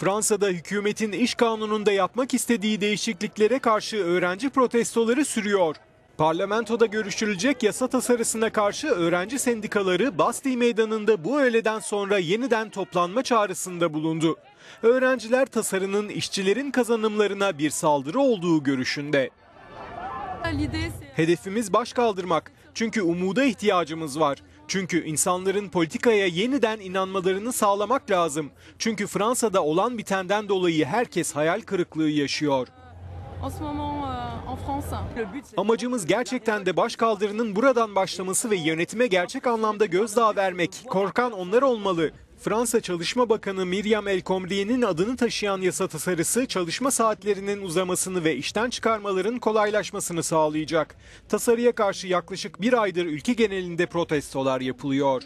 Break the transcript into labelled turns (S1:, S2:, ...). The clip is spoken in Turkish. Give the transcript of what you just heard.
S1: Fransa'da hükümetin iş kanununda yapmak istediği değişikliklere karşı öğrenci protestoları sürüyor. Parlamentoda görüşülecek yasa tasarısına karşı öğrenci sendikaları Bastille Meydanı'nda bu öğleden sonra yeniden toplanma çağrısında bulundu. Öğrenciler tasarının işçilerin kazanımlarına bir saldırı olduğu görüşünde. Hedefimiz baş kaldırmak. Çünkü umuda ihtiyacımız var. Çünkü insanların politikaya yeniden inanmalarını sağlamak lazım. Çünkü Fransa'da olan bitenden dolayı herkes hayal kırıklığı yaşıyor. Amacımız gerçekten de başkaldırının buradan başlaması ve yönetime gerçek anlamda gözdağı vermek. Korkan onlar olmalı. Fransa Çalışma Bakanı Miriam El Elkomriye'nin adını taşıyan yasa tasarısı çalışma saatlerinin uzamasını ve işten çıkarmaların kolaylaşmasını sağlayacak. Tasarıya karşı yaklaşık bir aydır ülke genelinde protestolar yapılıyor.